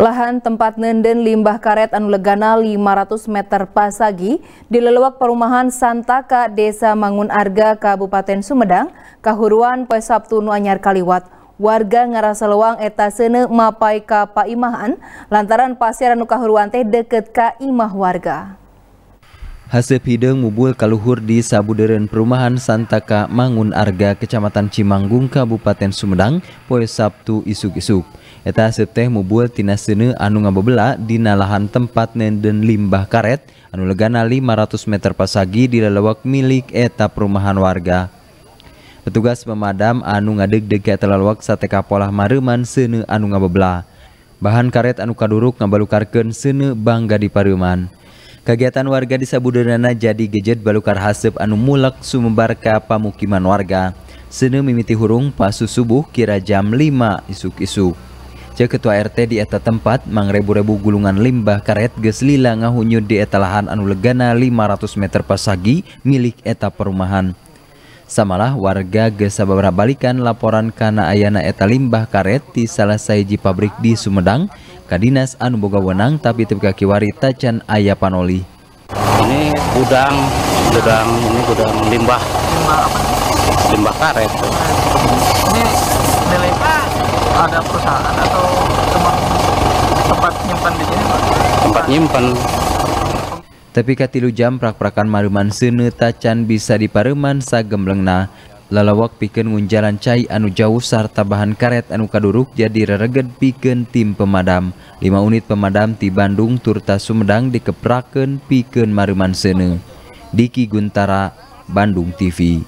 Lahan tempat nenden limbah karet anu legana 500 meter pasagi di leluak perumahan Santaka, Desa Mangun Arga, Kabupaten Sumedang, kahuruan poe Sabtu nu kaliwat. Warga ngarasa leuang eta seune mapai ka paimahan lantaran pasir anu kahuruan teh deket ka imah warga. Hasep hidung mubul kaluhur di Sabuderen Perumahan Santaka Mangun Arga, Kecamatan Cimanggung, Kabupaten Sumedang, poe Sabtu isuk-isuk. sette mubultina Sene Anu ngabebla dinalahan tempat Nenden limbah karet anu Legana 500m pasagi di lelewak milik Etap perumahan warga. petugas memadam anu ngadegdeketlawak sateka pola mareuman Senne anu ngabebla. Baan karet anu kaduruk ngaballukukaken Senne bangga di Paruman. Kagiatan warga di Sabbudernana jadi gegett Ballukar Haseb anu Mulak summeembarka Pamukiman warga. Sene mimitihurung pasu subuh kira jam 5 isuk-isu. ketua RT di eta tempat mangrebu-rebu gulungan limbah karet geus lila ngahunyud di eta lahan anu legana 500 meter pasagi milik eta perumahan. Samalah warga gesa beberapa balikan laporan kana ayana eta limbah karet di salah sahiji pabrik di Sumedang Kadinas anu boga wenang tapi teu kakiwari tacan aya panoli. Ini gudang, gudang ini gudang limbah. Limbah karet. nyimpen tapi katilu jam prak-prakan maruman sene tacan bisa dipareman sagemlengna lalawak piken ngunjalan cai anu jauh sarta bahan karet anu kaduruk jadi rereged piken tim pemadam lima unit pemadam di Bandung turta Sumedang dikepraken piken maruman sene Diki Guntara Bandung TV